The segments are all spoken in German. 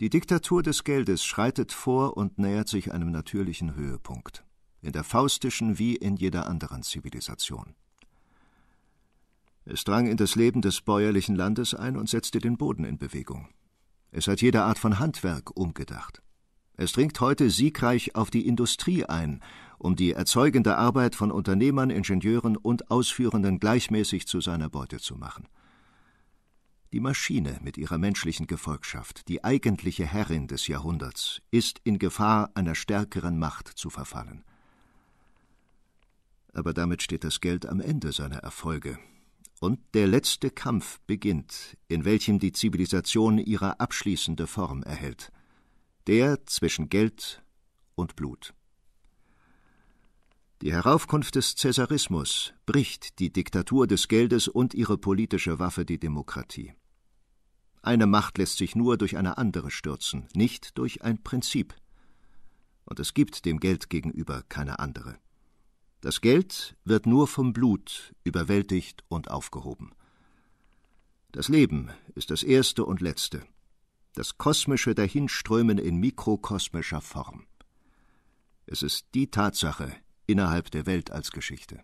Die Diktatur des Geldes schreitet vor und nähert sich einem natürlichen Höhepunkt, in der faustischen wie in jeder anderen Zivilisation. Es drang in das Leben des bäuerlichen Landes ein und setzte den Boden in Bewegung. Es hat jede Art von Handwerk umgedacht. Es dringt heute siegreich auf die Industrie ein, um die erzeugende Arbeit von Unternehmern, Ingenieuren und Ausführenden gleichmäßig zu seiner Beute zu machen – die Maschine mit ihrer menschlichen Gefolgschaft, die eigentliche Herrin des Jahrhunderts, ist in Gefahr, einer stärkeren Macht zu verfallen. Aber damit steht das Geld am Ende seiner Erfolge. Und der letzte Kampf beginnt, in welchem die Zivilisation ihre abschließende Form erhält. Der zwischen Geld und Blut. Die Heraufkunft des Cäsarismus bricht die Diktatur des Geldes und ihre politische Waffe die Demokratie. Eine Macht lässt sich nur durch eine andere stürzen, nicht durch ein Prinzip. Und es gibt dem Geld gegenüber keine andere. Das Geld wird nur vom Blut überwältigt und aufgehoben. Das Leben ist das erste und letzte, das kosmische Dahinströmen in mikrokosmischer Form. Es ist die Tatsache innerhalb der Welt als Geschichte.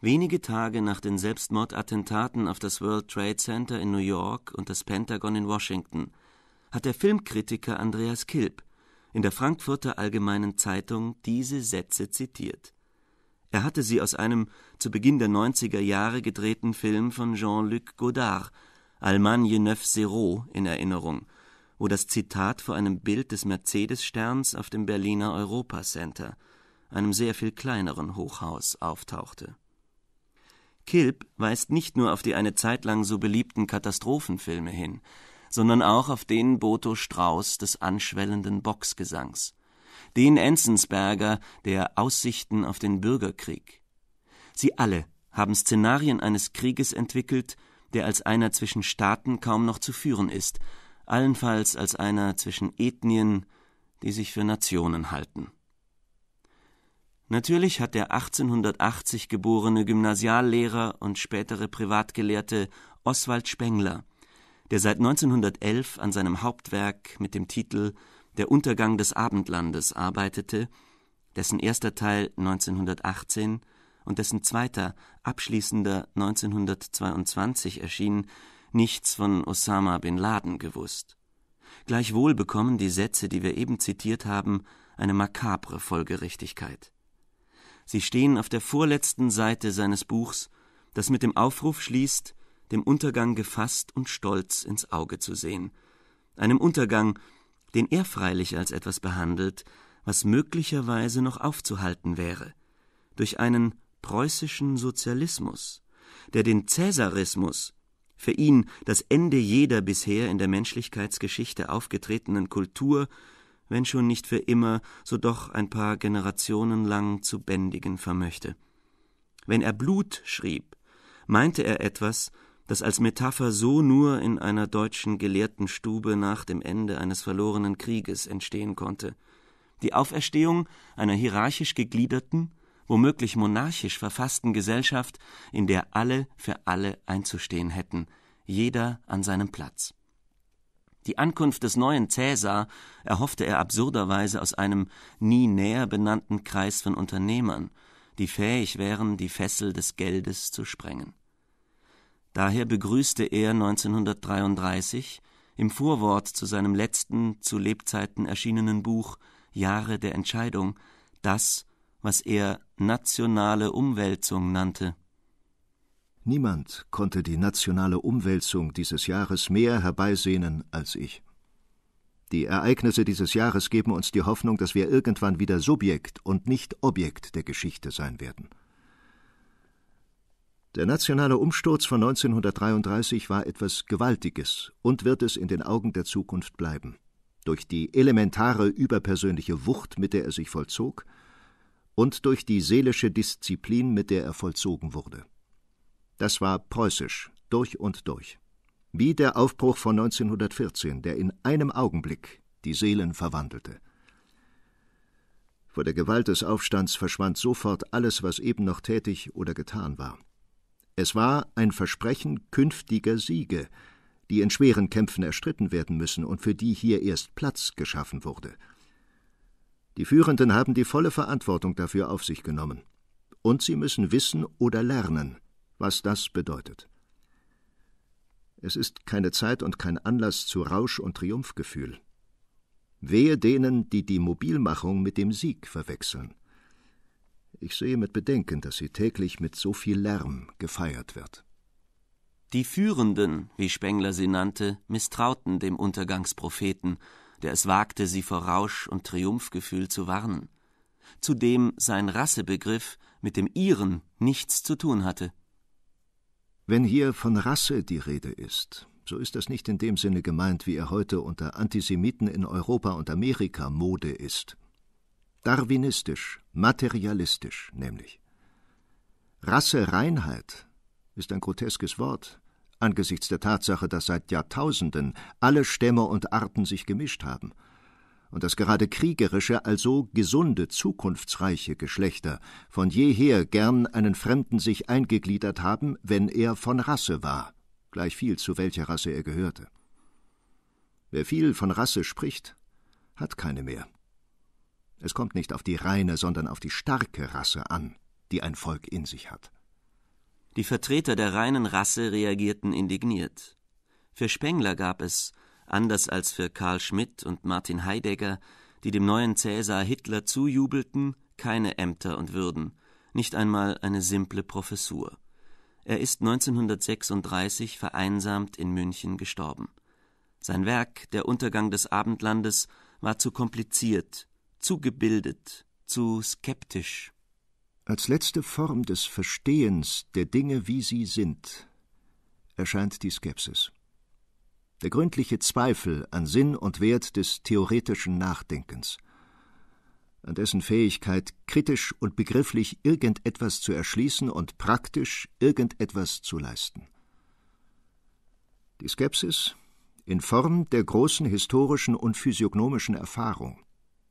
Wenige Tage nach den Selbstmordattentaten auf das World Trade Center in New York und das Pentagon in Washington hat der Filmkritiker Andreas Kilp in der Frankfurter Allgemeinen Zeitung diese Sätze zitiert. Er hatte sie aus einem zu Beginn der 90er Jahre gedrehten Film von Jean-Luc Godard, Allemagne Neuf Zero, in Erinnerung, wo das Zitat vor einem Bild des Mercedes-Sterns auf dem Berliner Europa Center, einem sehr viel kleineren Hochhaus, auftauchte Kilp weist nicht nur auf die eine Zeit lang so beliebten Katastrophenfilme hin, sondern auch auf den Boto Strauß des anschwellenden Boxgesangs, den Enzensberger der Aussichten auf den Bürgerkrieg. Sie alle haben Szenarien eines Krieges entwickelt, der als einer zwischen Staaten kaum noch zu führen ist, allenfalls als einer zwischen Ethnien, die sich für Nationen halten. Natürlich hat der 1880 geborene Gymnasiallehrer und spätere Privatgelehrte Oswald Spengler, der seit 1911 an seinem Hauptwerk mit dem Titel Der Untergang des Abendlandes arbeitete, dessen erster Teil 1918 und dessen zweiter, abschließender 1922 erschien, nichts von Osama bin Laden gewusst. Gleichwohl bekommen die Sätze, die wir eben zitiert haben, eine makabre Folgerichtigkeit. Sie stehen auf der vorletzten Seite seines Buchs, das mit dem Aufruf schließt, dem Untergang gefasst und stolz ins Auge zu sehen, einem Untergang, den er freilich als etwas behandelt, was möglicherweise noch aufzuhalten wäre, durch einen preußischen Sozialismus, der den Cäsarismus, für ihn das Ende jeder bisher in der Menschlichkeitsgeschichte aufgetretenen Kultur wenn schon nicht für immer, so doch ein paar Generationen lang zu bändigen vermöchte. Wenn er Blut schrieb, meinte er etwas, das als Metapher so nur in einer deutschen Gelehrtenstube nach dem Ende eines verlorenen Krieges entstehen konnte. Die Auferstehung einer hierarchisch gegliederten, womöglich monarchisch verfassten Gesellschaft, in der alle für alle einzustehen hätten, jeder an seinem Platz. Die Ankunft des neuen Cäsar erhoffte er absurderweise aus einem nie näher benannten Kreis von Unternehmern, die fähig wären, die Fessel des Geldes zu sprengen. Daher begrüßte er 1933 im Vorwort zu seinem letzten zu Lebzeiten erschienenen Buch Jahre der Entscheidung das, was er nationale Umwälzung nannte. Niemand konnte die nationale Umwälzung dieses Jahres mehr herbeisehnen als ich. Die Ereignisse dieses Jahres geben uns die Hoffnung, dass wir irgendwann wieder Subjekt und nicht Objekt der Geschichte sein werden. Der nationale Umsturz von 1933 war etwas Gewaltiges und wird es in den Augen der Zukunft bleiben, durch die elementare überpersönliche Wucht, mit der er sich vollzog, und durch die seelische Disziplin, mit der er vollzogen wurde. Das war preußisch, durch und durch. Wie der Aufbruch von 1914, der in einem Augenblick die Seelen verwandelte. Vor der Gewalt des Aufstands verschwand sofort alles, was eben noch tätig oder getan war. Es war ein Versprechen künftiger Siege, die in schweren Kämpfen erstritten werden müssen und für die hier erst Platz geschaffen wurde. Die Führenden haben die volle Verantwortung dafür auf sich genommen. Und sie müssen wissen oder lernen, was das bedeutet. Es ist keine Zeit und kein Anlass zu Rausch und Triumphgefühl. Wehe denen, die die Mobilmachung mit dem Sieg verwechseln. Ich sehe mit Bedenken, dass sie täglich mit so viel Lärm gefeiert wird. Die Führenden, wie Spengler sie nannte, misstrauten dem Untergangspropheten, der es wagte, sie vor Rausch und Triumphgefühl zu warnen. Zudem sein Rassebegriff mit dem ihren nichts zu tun hatte. Wenn hier von Rasse die Rede ist, so ist das nicht in dem Sinne gemeint, wie er heute unter Antisemiten in Europa und Amerika Mode ist. Darwinistisch, materialistisch nämlich. Rassereinheit ist ein groteskes Wort, angesichts der Tatsache, dass seit Jahrtausenden alle Stämme und Arten sich gemischt haben – und dass gerade kriegerische, also gesunde, zukunftsreiche Geschlechter von jeher gern einen Fremden sich eingegliedert haben, wenn er von Rasse war, gleichviel zu welcher Rasse er gehörte. Wer viel von Rasse spricht, hat keine mehr. Es kommt nicht auf die reine, sondern auf die starke Rasse an, die ein Volk in sich hat. Die Vertreter der reinen Rasse reagierten indigniert. Für Spengler gab es Anders als für Karl Schmidt und Martin Heidegger, die dem neuen Cäsar Hitler zujubelten, keine Ämter und Würden, nicht einmal eine simple Professur. Er ist 1936 vereinsamt in München gestorben. Sein Werk Der Untergang des Abendlandes war zu kompliziert, zu gebildet, zu skeptisch. Als letzte Form des Verstehens der Dinge, wie sie sind, erscheint die Skepsis der gründliche Zweifel an Sinn und Wert des theoretischen Nachdenkens, an dessen Fähigkeit, kritisch und begrifflich irgendetwas zu erschließen und praktisch irgendetwas zu leisten. Die Skepsis in Form der großen historischen und physiognomischen Erfahrung,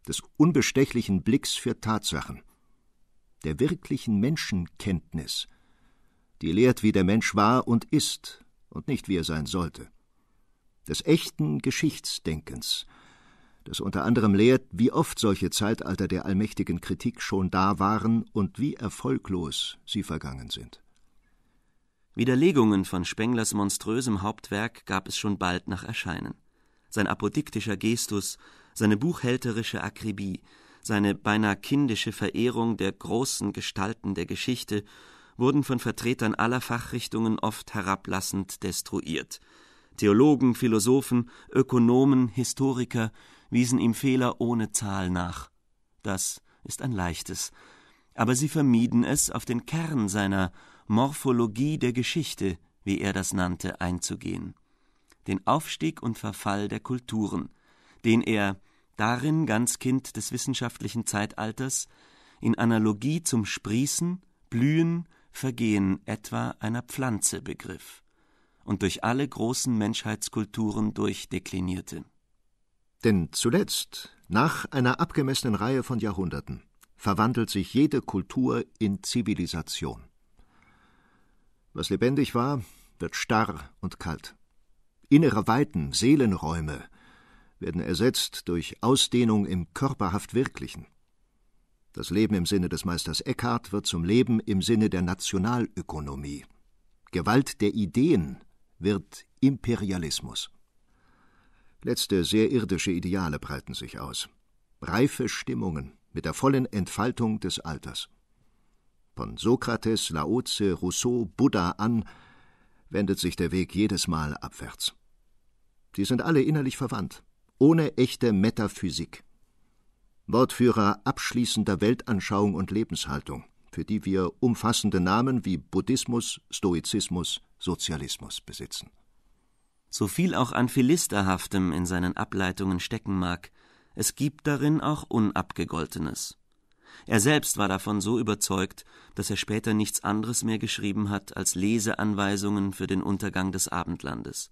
des unbestechlichen Blicks für Tatsachen, der wirklichen Menschenkenntnis, die lehrt, wie der Mensch war und ist und nicht wie er sein sollte des echten Geschichtsdenkens, das unter anderem lehrt, wie oft solche Zeitalter der allmächtigen Kritik schon da waren und wie erfolglos sie vergangen sind. Widerlegungen von Spenglers monströsem Hauptwerk gab es schon bald nach Erscheinen. Sein apodiktischer Gestus, seine buchhälterische Akribie, seine beinahe kindische Verehrung der großen Gestalten der Geschichte wurden von Vertretern aller Fachrichtungen oft herablassend destruiert. Theologen, Philosophen, Ökonomen, Historiker wiesen ihm Fehler ohne Zahl nach. Das ist ein leichtes. Aber sie vermieden es, auf den Kern seiner Morphologie der Geschichte, wie er das nannte, einzugehen. Den Aufstieg und Verfall der Kulturen, den er, darin ganz Kind des wissenschaftlichen Zeitalters, in Analogie zum Sprießen, Blühen, Vergehen etwa einer Pflanze begriff und durch alle großen Menschheitskulturen durchdeklinierte. Denn zuletzt, nach einer abgemessenen Reihe von Jahrhunderten, verwandelt sich jede Kultur in Zivilisation. Was lebendig war, wird starr und kalt. Innere Weiten, Seelenräume werden ersetzt durch Ausdehnung im körperhaft Wirklichen. Das Leben im Sinne des Meisters Eckhart wird zum Leben im Sinne der Nationalökonomie. Gewalt der Ideen wird Imperialismus. Letzte sehr irdische Ideale breiten sich aus. Reife Stimmungen mit der vollen Entfaltung des Alters. Von Sokrates, Laoze, Rousseau, Buddha an wendet sich der Weg jedes Mal abwärts. Sie sind alle innerlich verwandt, ohne echte Metaphysik. Wortführer abschließender Weltanschauung und Lebenshaltung, für die wir umfassende Namen wie Buddhismus, Stoizismus, Sozialismus besitzen. So viel auch an Philisterhaftem in seinen Ableitungen stecken mag, es gibt darin auch Unabgegoltenes. Er selbst war davon so überzeugt, dass er später nichts anderes mehr geschrieben hat als Leseanweisungen für den Untergang des Abendlandes.